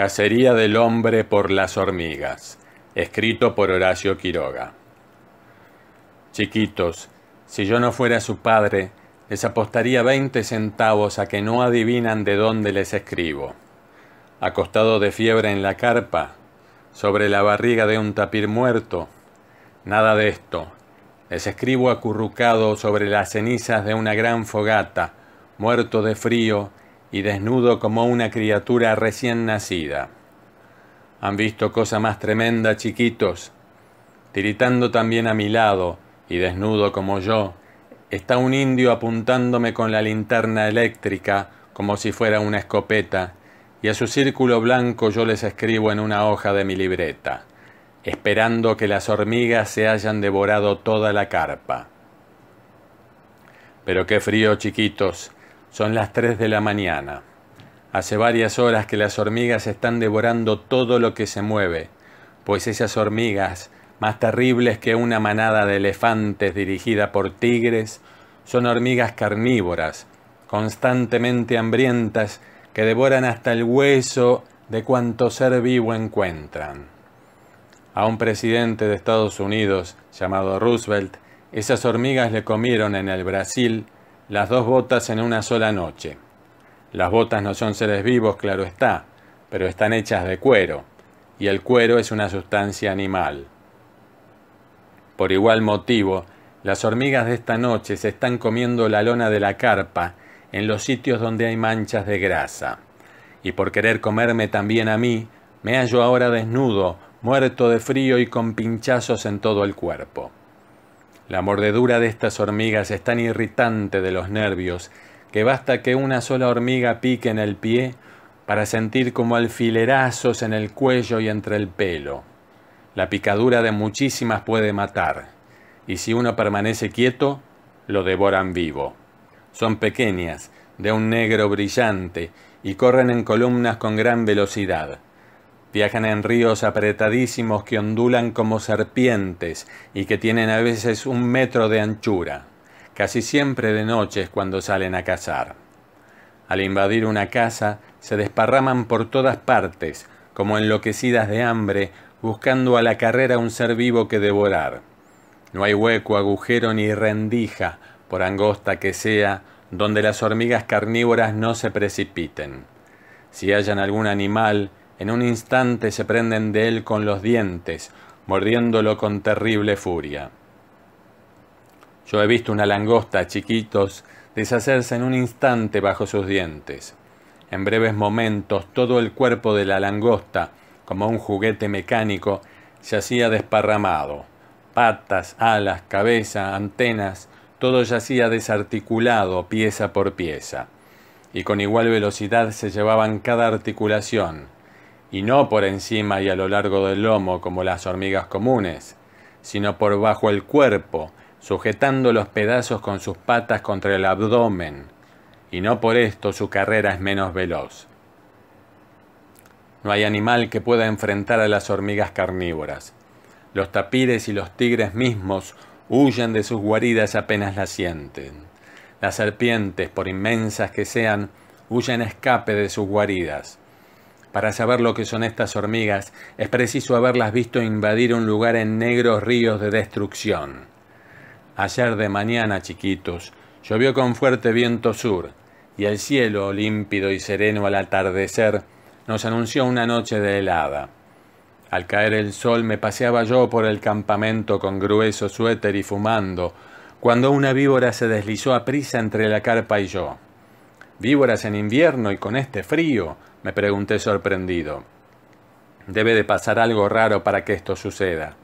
Cacería del hombre por las hormigas, escrito por Horacio Quiroga. Chiquitos, si yo no fuera su padre, les apostaría veinte centavos a que no adivinan de dónde les escribo. Acostado de fiebre en la carpa, sobre la barriga de un tapir muerto, nada de esto. Les escribo acurrucado sobre las cenizas de una gran fogata, muerto de frío y desnudo como una criatura recién nacida. Han visto cosa más tremenda, chiquitos. Tiritando también a mi lado, y desnudo como yo, está un indio apuntándome con la linterna eléctrica como si fuera una escopeta, y a su círculo blanco yo les escribo en una hoja de mi libreta, esperando que las hormigas se hayan devorado toda la carpa. Pero qué frío, chiquitos, son las 3 de la mañana. Hace varias horas que las hormigas están devorando todo lo que se mueve, pues esas hormigas, más terribles que una manada de elefantes dirigida por tigres, son hormigas carnívoras, constantemente hambrientas, que devoran hasta el hueso de cuanto ser vivo encuentran. A un presidente de Estados Unidos llamado Roosevelt, esas hormigas le comieron en el Brasil las dos botas en una sola noche. Las botas no son seres vivos, claro está, pero están hechas de cuero, y el cuero es una sustancia animal. Por igual motivo, las hormigas de esta noche se están comiendo la lona de la carpa en los sitios donde hay manchas de grasa. Y por querer comerme también a mí, me hallo ahora desnudo, muerto de frío y con pinchazos en todo el cuerpo. La mordedura de estas hormigas es tan irritante de los nervios que basta que una sola hormiga pique en el pie para sentir como alfilerazos en el cuello y entre el pelo. La picadura de muchísimas puede matar, y si uno permanece quieto, lo devoran vivo. Son pequeñas, de un negro brillante, y corren en columnas con gran velocidad. Viajan en ríos apretadísimos que ondulan como serpientes y que tienen a veces un metro de anchura. Casi siempre de noche cuando salen a cazar. Al invadir una casa, se desparraman por todas partes, como enloquecidas de hambre, buscando a la carrera un ser vivo que devorar. No hay hueco, agujero ni rendija, por angosta que sea, donde las hormigas carnívoras no se precipiten. Si hallan algún animal, en un instante se prenden de él con los dientes, mordiéndolo con terrible furia. Yo he visto una langosta, chiquitos, deshacerse en un instante bajo sus dientes. En breves momentos todo el cuerpo de la langosta, como un juguete mecánico, yacía desparramado. Patas, alas, cabeza, antenas, todo yacía desarticulado pieza por pieza. Y con igual velocidad se llevaban cada articulación, y no por encima y a lo largo del lomo como las hormigas comunes, sino por bajo el cuerpo, sujetando los pedazos con sus patas contra el abdomen, y no por esto su carrera es menos veloz. No hay animal que pueda enfrentar a las hormigas carnívoras. Los tapires y los tigres mismos huyen de sus guaridas apenas las sienten. Las serpientes, por inmensas que sean, huyen a escape de sus guaridas. Para saber lo que son estas hormigas es preciso haberlas visto invadir un lugar en negros ríos de destrucción. Ayer de mañana, chiquitos, llovió con fuerte viento sur, y el cielo, límpido y sereno al atardecer, nos anunció una noche de helada. Al caer el sol me paseaba yo por el campamento con grueso suéter y fumando, cuando una víbora se deslizó a prisa entre la carpa y yo. Víboras en invierno y con este frío, me pregunté sorprendido. Debe de pasar algo raro para que esto suceda.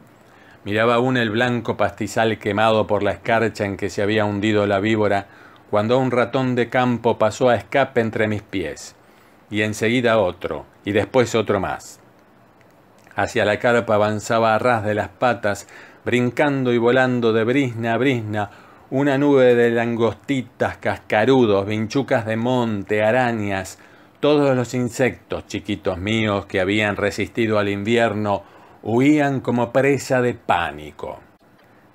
Miraba aún el blanco pastizal quemado por la escarcha en que se había hundido la víbora, cuando un ratón de campo pasó a escape entre mis pies, y enseguida otro, y después otro más. Hacia la carpa avanzaba a ras de las patas, brincando y volando de brisna a brisna, una nube de langostitas, cascarudos, vinchucas de monte, arañas, todos los insectos chiquitos míos que habían resistido al invierno huían como presa de pánico.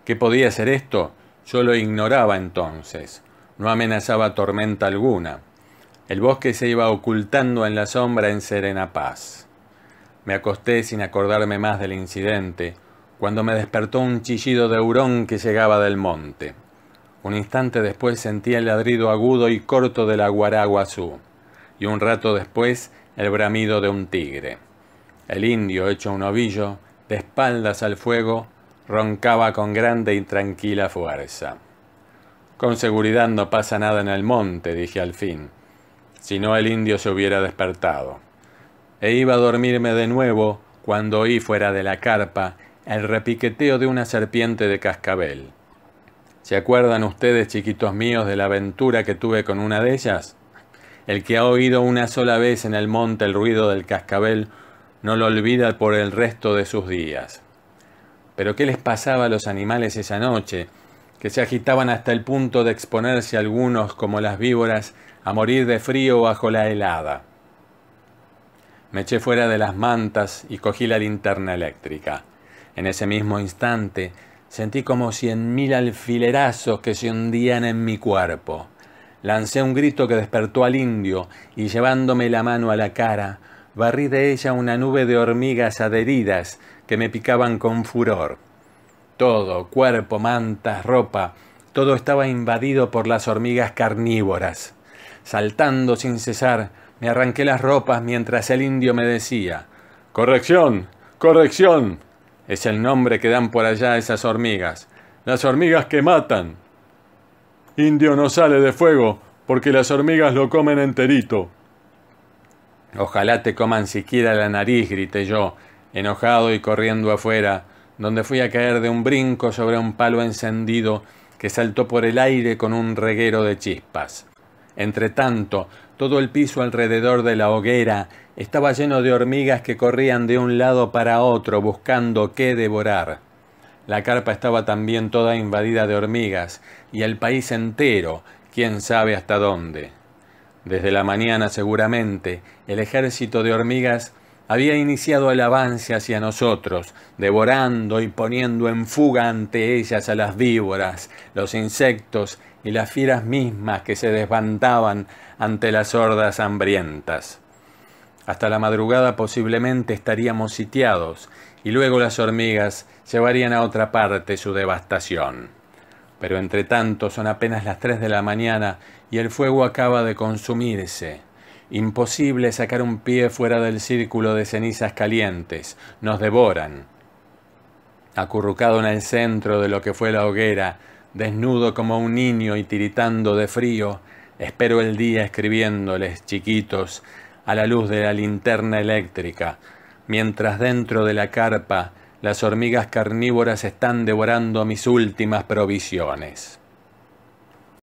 ¿Qué podía ser esto? Yo lo ignoraba entonces. No amenazaba tormenta alguna. El bosque se iba ocultando en la sombra en serena paz. Me acosté sin acordarme más del incidente, cuando me despertó un chillido de hurón que llegaba del monte. Un instante después sentí el ladrido agudo y corto de la guaraguazú y un rato después el bramido de un tigre. El indio, hecho un ovillo, de espaldas al fuego, roncaba con grande y tranquila fuerza. Con seguridad no pasa nada en el monte, dije al fin, si no el indio se hubiera despertado. E iba a dormirme de nuevo cuando oí fuera de la carpa el repiqueteo de una serpiente de cascabel. ¿Se acuerdan ustedes, chiquitos míos, de la aventura que tuve con una de ellas? El que ha oído una sola vez en el monte el ruido del cascabel no lo olvida por el resto de sus días. Pero ¿qué les pasaba a los animales esa noche? que se agitaban hasta el punto de exponerse algunos, como las víboras, a morir de frío bajo la helada. Me eché fuera de las mantas y cogí la linterna eléctrica. En ese mismo instante sentí como cien mil alfilerazos que se hundían en mi cuerpo. Lancé un grito que despertó al indio y llevándome la mano a la cara, barrí de ella una nube de hormigas adheridas que me picaban con furor. Todo, cuerpo, mantas, ropa, todo estaba invadido por las hormigas carnívoras. Saltando sin cesar, me arranqué las ropas mientras el indio me decía, Corrección, corrección, es el nombre que dan por allá esas hormigas, las hormigas que matan. Indio no sale de fuego, porque las hormigas lo comen enterito. Ojalá te coman siquiera la nariz, grité yo, enojado y corriendo afuera, donde fui a caer de un brinco sobre un palo encendido que saltó por el aire con un reguero de chispas. Entretanto, todo el piso alrededor de la hoguera estaba lleno de hormigas que corrían de un lado para otro buscando qué devorar. La carpa estaba también toda invadida de hormigas, y el país entero, quién sabe hasta dónde. Desde la mañana seguramente, el ejército de hormigas había iniciado el avance hacia nosotros, devorando y poniendo en fuga ante ellas a las víboras, los insectos y las fieras mismas que se desbandaban ante las hordas hambrientas. Hasta la madrugada posiblemente estaríamos sitiados y luego las hormigas llevarían a otra parte su devastación. Pero entre tanto son apenas las tres de la mañana y el fuego acaba de consumirse. Imposible sacar un pie fuera del círculo de cenizas calientes. Nos devoran. Acurrucado en el centro de lo que fue la hoguera, desnudo como un niño y tiritando de frío, espero el día escribiéndoles, chiquitos, a la luz de la linterna eléctrica, mientras dentro de la carpa las hormigas carnívoras están devorando mis últimas provisiones.